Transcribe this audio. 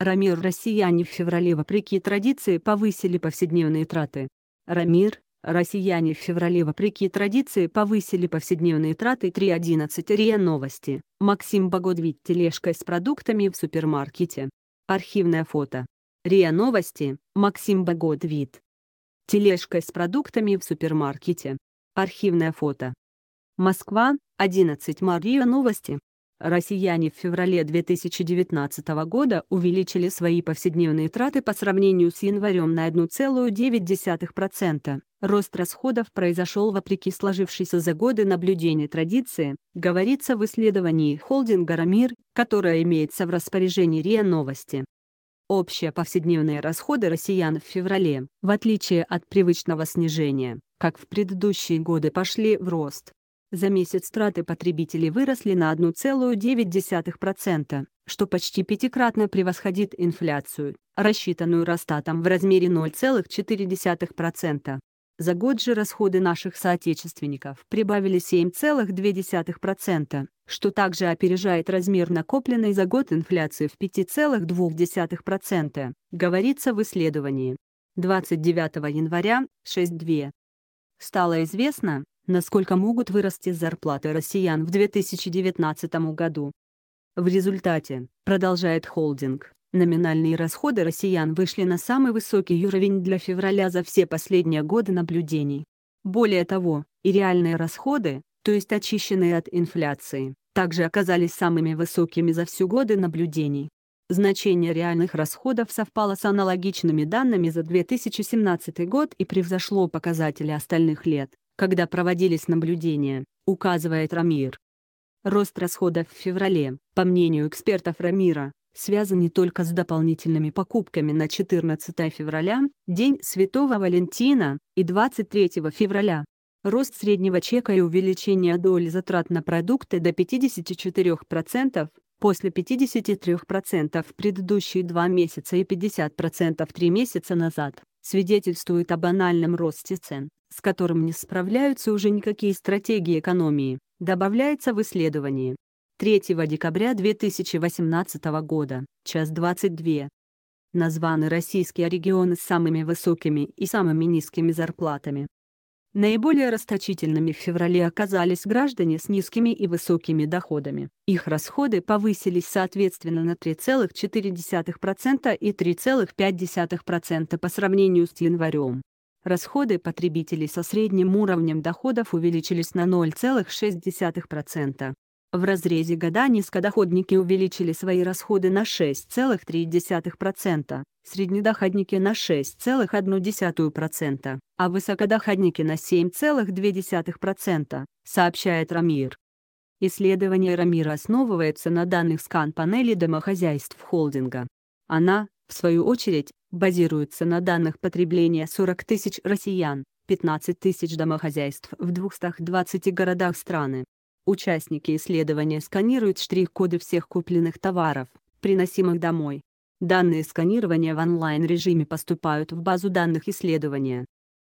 Рамир россияне в феврале вопреки традиции повысили повседневные траты. Рамир, россияне в феврале вопреки традиции повысили повседневные траты 3.11 РИА Новости. Максим Богодвит тележкой с продуктами в супермаркете. Архивное фото. РИА Новости, Максим Богодвит. Тележкой с продуктами в супермаркете. Архивное фото. Москва, 11 Мария Новости. Россияне в феврале 2019 года увеличили свои повседневные траты по сравнению с январем на 1,9%. Рост расходов произошел вопреки сложившейся за годы наблюдения традиции, говорится в исследовании холдинга «Рамир», которое имеется в распоряжении РИА Новости. Общие повседневные расходы россиян в феврале, в отличие от привычного снижения, как в предыдущие годы пошли в рост. За месяц траты потребителей выросли на 1,9%, что почти пятикратно превосходит инфляцию, рассчитанную Росстатом в размере 0,4%. За год же расходы наших соотечественников прибавили 7,2%, что также опережает размер накопленной за год инфляции в 5,2%, говорится в исследовании. 29 января, 6.2. Стало известно, насколько могут вырасти зарплаты россиян в 2019 году. В результате, продолжает холдинг, номинальные расходы россиян вышли на самый высокий уровень для февраля за все последние годы наблюдений. Более того, и реальные расходы, то есть очищенные от инфляции, также оказались самыми высокими за всю годы наблюдений. Значение реальных расходов совпало с аналогичными данными за 2017 год и превзошло показатели остальных лет когда проводились наблюдения, указывает Рамир. Рост расходов в феврале, по мнению экспертов Рамира, связан не только с дополнительными покупками на 14 февраля, День Святого Валентина, и 23 февраля. Рост среднего чека и увеличение доли затрат на продукты до 54% после 53% в предыдущие два месяца и 50% три месяца назад, свидетельствует о банальном росте цен с которым не справляются уже никакие стратегии экономии, добавляется в исследовании. 3 декабря 2018 года, час 22. Названы российские регионы с самыми высокими и самыми низкими зарплатами. Наиболее расточительными в феврале оказались граждане с низкими и высокими доходами. Их расходы повысились соответственно на 3,4% и 3,5% по сравнению с январем. Расходы потребителей со средним уровнем доходов увеличились на 0,6%. В разрезе года низкодоходники увеличили свои расходы на 6,3%, среднедоходники на 6,1%, а высокодоходники на 7,2%, сообщает Рамир. Исследование Рамира основывается на данных скан-панели домохозяйств холдинга. Она в свою очередь, базируется на данных потребления 40 тысяч россиян, 15 тысяч домохозяйств в 220 городах страны. Участники исследования сканируют штрих-коды всех купленных товаров, приносимых домой. Данные сканирования в онлайн-режиме поступают в базу данных исследования.